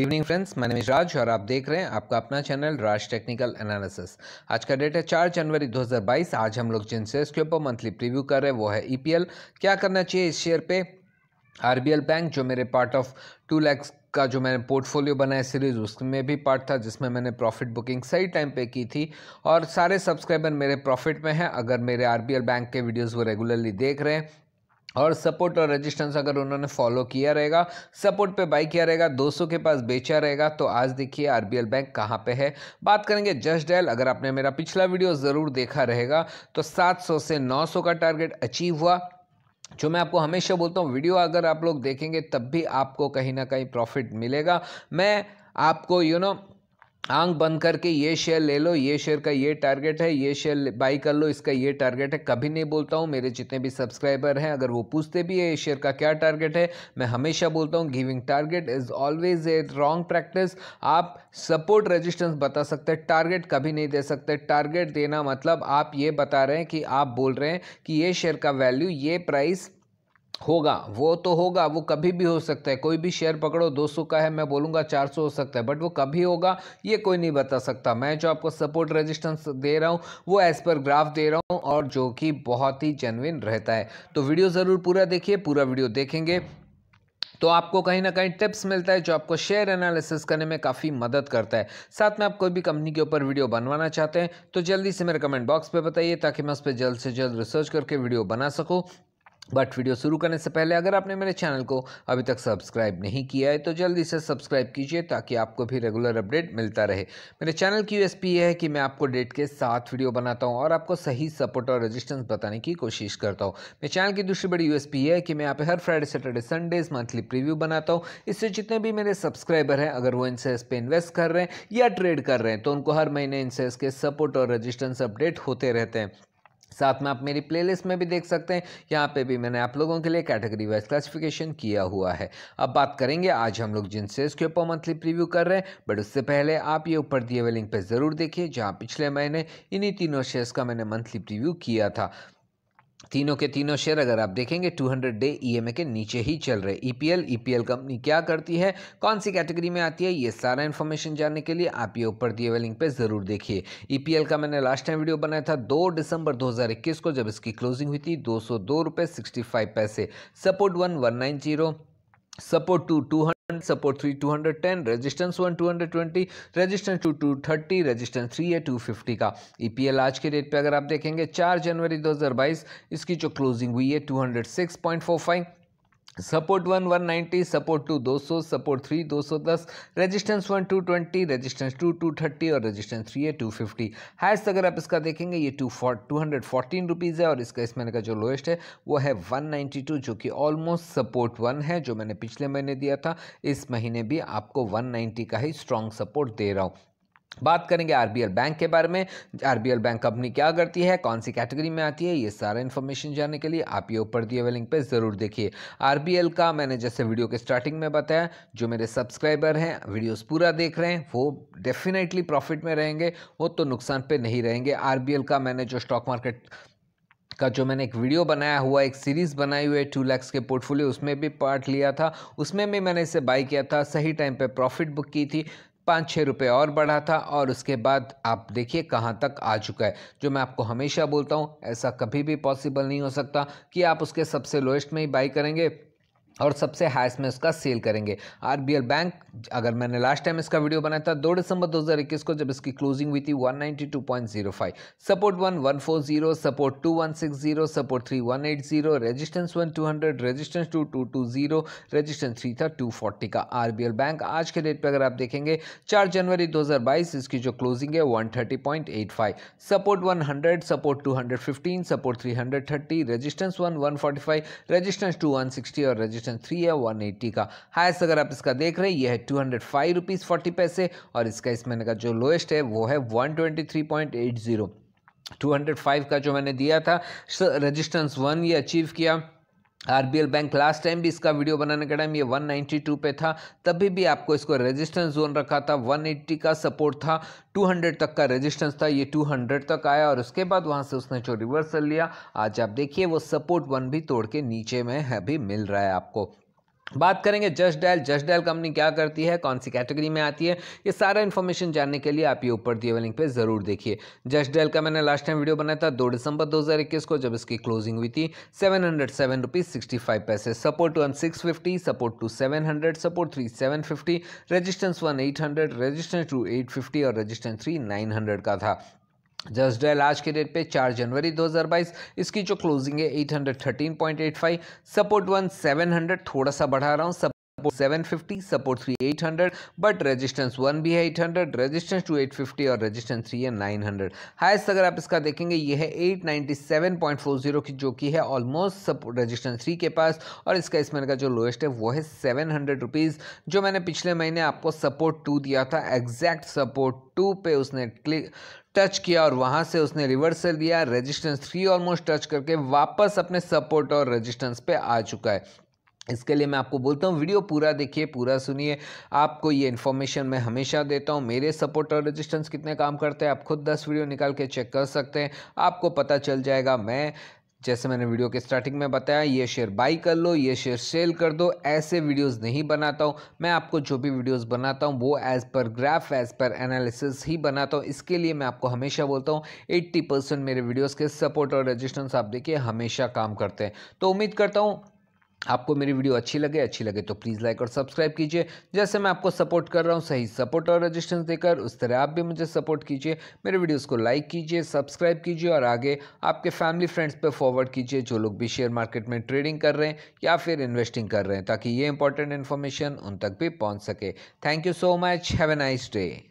evening friends मैं नमेश राज और आप देख रहे हैं आपका अपना चैनल राज टेक्निकल एनालिसिस आज का डेट है चार जनवरी 2022 आज हम लोग जिन शेयर्स के ऊपर मंथली प्रीव्यू कर रहे हैं वो है ईपीएल e क्या करना चाहिए इस शेयर पे आरबीएल बैंक जो मेरे पार्ट ऑफ टू लैक्स का जो मैंने पोर्टफोलियो बनाया सीरीज़ उसमें भी पार्ट था जिसमें मैंने प्रॉफिट बुकिंग सही टाइम पे की थी और सारे सब्सक्राइबर मेरे प्रॉफिट में हैं अगर मेरे आरबीएल बैंक के वीडियोस वो रेगुलरली देख रहे हैं और सपोर्ट और रेजिस्टेंस अगर उन्होंने फॉलो किया रहेगा सपोर्ट पे बाई किया रहेगा 200 के पास बेचा रहेगा तो आज देखिए आरबीएल बैंक कहाँ पे है बात करेंगे जस्ट डेल अगर आपने मेरा पिछला वीडियो ज़रूर देखा रहेगा तो 700 से 900 का टारगेट अचीव हुआ जो मैं आपको हमेशा बोलता हूँ वीडियो अगर आप लोग देखेंगे तब भी आपको कहीं ना कहीं प्रॉफिट मिलेगा मैं आपको यू you नो know, आंख बंद करके ये शेयर ले लो ये शेयर का ये टारगेट है ये शेयर बाई कर लो इसका ये टारगेट है कभी नहीं बोलता हूँ मेरे जितने भी सब्सक्राइबर हैं अगर वो पूछते भी है ये शेयर का क्या टारगेट है मैं हमेशा बोलता हूँ giving target is always a wrong practice आप सपोर्ट रजिस्टेंस बता सकते हैं टारगेट कभी नहीं दे सकते टारगेट देना मतलब आप ये बता रहे हैं कि आप बोल रहे हैं कि ये शेयर का वैल्यू ये प्राइस होगा वो तो होगा वो कभी भी हो सकता है कोई भी शेयर पकड़ो 200 का है मैं बोलूँगा 400 हो सकता है बट वो कभी होगा ये कोई नहीं बता सकता मैं जो आपको सपोर्ट रेजिस्टेंस दे रहा हूँ वो एज पर ग्राफ दे रहा हूँ और जो कि बहुत ही जेनविन रहता है तो वीडियो ज़रूर पूरा देखिए पूरा वीडियो देखेंगे तो आपको कहीं ना कहीं टिप्स मिलता है जो आपको शेयर एनालिसिस करने में काफ़ी मदद करता है साथ में आप कोई भी कंपनी के ऊपर वीडियो बनवाना चाहते हैं तो जल्दी से मेरे कमेंट बॉक्स पे बताइए ताकि मैं उस पर जल्द से जल्द रिसर्च करके वीडियो बना सकूँ बट वीडियो शुरू करने से पहले अगर आपने मेरे चैनल को अभी तक सब्सक्राइब नहीं किया है तो जल्दी से सब्सक्राइब कीजिए ताकि आपको भी रेगुलर अपडेट मिलता रहे मेरे चैनल की यूएसपी ये है कि मैं आपको डेट के साथ वीडियो बनाता हूँ और आपको सही सपोर्ट और रेजिस्टेंस बताने की कोशिश करता हूँ मेरे चैनल की दूसरी बड़ी यूएसपी ये है कि मैं यहाँ हर Friday Saturday Sundays monthly preview बनाता हूँ इससे जितने भी मेरे सब्सक्राइबर हैं अगर वो इनसेस पे इन्वेस्ट कर रहे हैं या ट्रेड कर रहे हैं तो उनको हर महीने इनसेस के सपोर्ट और रजिस्टेंस अपडेट होते रहते हैं साथ में आप मेरी प्लेलिस्ट में भी देख सकते हैं यहाँ पे भी मैंने आप लोगों के लिए कैटेगरी वाइज क्लासिफिकेशन किया हुआ है अब बात करेंगे आज हम लोग जिन सेल्स के ऊपर मंथली प्रीव्यू कर रहे हैं बट उससे पहले आप ये ऊपर दिए हुए लिंक पर ज़रूर देखिए जहाँ पिछले महीने इन्हीं तीनों शेयर्स का मैंने मंथली प्रीव्यू किया था तीनों के तीनों शेयर अगर आप देखेंगे 200 डे ईएमए के नीचे ही चल रहे ईपीएल ईपीएल कंपनी क्या करती है कौन सी कैटेगरी में आती है ये सारा इन्फॉर्मेशन जानने के लिए आप ये ऊपर दिए हुए लिंक पे ज़रूर देखिए ईपीएल e का मैंने लास्ट टाइम वीडियो बनाया था 2 दिसंबर 2021 को जब इसकी क्लोजिंग हुई थी दो सौ पैसे support one one nine zero support two two support 3 210 resistance 1 220 resistance 2 230 resistance 3 है 250 का ईपीएल e आज के रेट पे अगर आप देखेंगे 4 जनवरी 2022 इसकी जो क्लोजिंग हुई है 206.45 support one one ninety support two दो सौ सपोर्ट थ्री दो सौ दस resistance one two twenty resistance two two thirty और रजिस्टेंस थ्री है टू फिफ्टी हाइस्ट अगर आप इसका देखेंगे ये two two hundred fourteen rupees है और इसका इस महीने का जो लोएस्ट है वो है वन नाइन्टी टू जो कि ऑलमोस्ट सपोर्ट वन है जो मैंने पिछले महीने दिया था इस महीने भी आपको वन नाइन्टी का ही स्ट्रॉन्ग सपोर्ट दे रहा हूँ बात करेंगे आरबीएल बैंक के बारे में आरबीएल बैंक कंपनी क्या करती है कौन सी कैटेगरी में आती है ये सारा इन्फॉर्मेशन जानने के लिए आप ये ऊपर दिए हुए लिंक पे ज़रूर देखिए आरबीएल का मैंने जैसे वीडियो के स्टार्टिंग में बताया जो मेरे सब्सक्राइबर हैं वीडियोस पूरा देख रहे हैं वो डेफिनेटली प्रॉफिट में रहेंगे वो तो नुकसान पर नहीं रहेंगे आर का मैंने जो स्टॉक मार्केट का जो मैंने एक वीडियो बनाया हुआ एक सीरीज़ बनाई हुई है टू लैक्स के पोर्टफोलियो उसमें भी पार्ट लिया था उसमें भी मैंने इसे बाई किया था सही टाइम पे प्रॉफिट बुक की थी पाँच छः रुपये और बढ़ा था और उसके बाद आप देखिए कहाँ तक आ चुका है जो मैं आपको हमेशा बोलता हूँ ऐसा कभी भी पॉसिबल नहीं हो सकता कि आप उसके सबसे लोएस्ट में ही बाई करेंगे और सबसे हाइस्ट में उसका सेल करेंगे आरबीएल बैंक अगर मैंने लास्ट टाइम इसका वीडियो बनाया था दो दिसंबर 2021 को जब इसकी क्लोजिंग हुई थी 192.05 support one one four zero support two one six zero support three one eight zero resistance one two hundred resistance two two two zero resistance three था टू फोर्टी का आरबीएल बैंक आज के date पर अगर आप देखेंगे चार जनवरी दो हज़ार बाईस इसकी जो क्लोजिंग है one thirty point eight five support one hundred support two hundred fifteen support three hundred thirty resistance one one forty five resistance two one sixty और रजिस्टर ऑप्शन थ्री है वन एट्टी का highest अगर आप इसका देख रहे हैं यह है two hundred five rupees forty पैसे और इसका इस महीने का जो लोएस्ट है वो है one twenty three point eight zero two hundred five का जो मैंने दिया था रजिस्टेंस वन ये अचीव किया आरबीएल बैंक लास्ट टाइम भी इसका वीडियो बनाने का टाइम ये 192 पे था तभी भी आपको इसको रेजिस्टेंस जोन रखा था 180 का सपोर्ट था 200 तक का रेजिस्टेंस था ये 200 तक आया और उसके बाद वहाँ से उसने जो रिवर्सल लिया आज आप देखिए वो सपोर्ट वन भी तोड़ के नीचे में अभी मिल रहा है आपको बात करेंगे Just Dial Just Dial company क्या करती है कौन सी कैटेगरी में आती है ये सारा इन्फॉर्मेशन जानने के लिए आप ये ऊपर दिए हुए लिंक पे ज़रूर देखिए जस्ट डायल का मैंने लास्ट टाइम वीडियो बनाया था दो दिसंबर 2021 को जब इसकी क्लोजिंग हुई थी seven hundred seven rupees sixty five पैसे support one six fifty support two seven hundred support three seven fifty resistance one eight hundred resistance two eight fifty और रजिस्टेंस थ्री नाइन हंड्रेड का था just dial आज के date पे चार जनवरी 2022 इसकी जो क्लोजिंग है 813.85 सपोर्ट वन 700 थोड़ा सा बढ़ा रहा हूँ सब support 750 support 3 800 but resistance one भी है 800 रेजिस्टेंस एट 850 और रेजिस्टेंस थ्री है 900 हाइस्ट अगर आप इसका देखेंगे ये है 897.40 की जो कि है ऑलमोस्ट सपोर्ट रजिस्टेंस थ्री के पास और इसका इस महीने का जो लोएस्ट है वो है सेवन हंड्रेड रुपीज़ जो मैंने पिछले महीने आपको सपोर्ट टू दिया था एग्जैक्ट सपोर्ट टू पे उसने क्लिक टच किया और वहाँ से उसने रिवर्सल दिया रेजिस्टेंस थ्री ऑलमोस्ट टच करके वापस अपने सपोर्ट और रेजिस्टेंस पे आ चुका है इसके लिए मैं आपको बोलता हूँ वीडियो पूरा देखिए पूरा सुनिए आपको ये इन्फॉर्मेशन मैं हमेशा देता हूँ मेरे सपोर्ट और रेजिस्टेंस कितने काम करते हैं आप खुद 10 वीडियो निकाल के चेक कर सकते हैं आपको पता चल जाएगा मैं जैसे मैंने वीडियो के स्टार्टिंग में बताया ये शेयर बाई कर लो ये शेयर सेल कर दो ऐसे वीडियोस नहीं बनाता हूँ मैं आपको जो भी वीडियोस बनाता हूँ वो एज़ पर ग्राफ एज़ पर एनालिसिस ही बनाता हूँ इसके लिए मैं आपको हमेशा बोलता हूँ 80 परसेंट मेरे वीडियोज़ के सपोर्ट और रजिस्टेंस आप देखिए हमेशा काम करते हैं तो उम्मीद करता हूँ आपको मेरी वीडियो अच्छी लगे अच्छी लगे तो प्लीज़ लाइक और सब्सक्राइब कीजिए जैसे मैं आपको सपोर्ट कर रहा हूँ सही सपोर्ट और रजिस्टेंस देकर उस तरह आप भी मुझे सपोर्ट कीजिए मेरे वीडियोस को लाइक कीजिए सब्सक्राइब कीजिए और आगे आपके फैमिली फ्रेंड्स पे फॉरवर्ड कीजिए जो लोग भी शेयर मार्केट में ट्रेडिंग कर रहे हैं या फिर इन्वेस्टिंग कर रहे हैं ताकि ये इंपॉर्टेंट इन्फॉर्मेशन उन तक भी पहुँच सके thank you so much have a nice day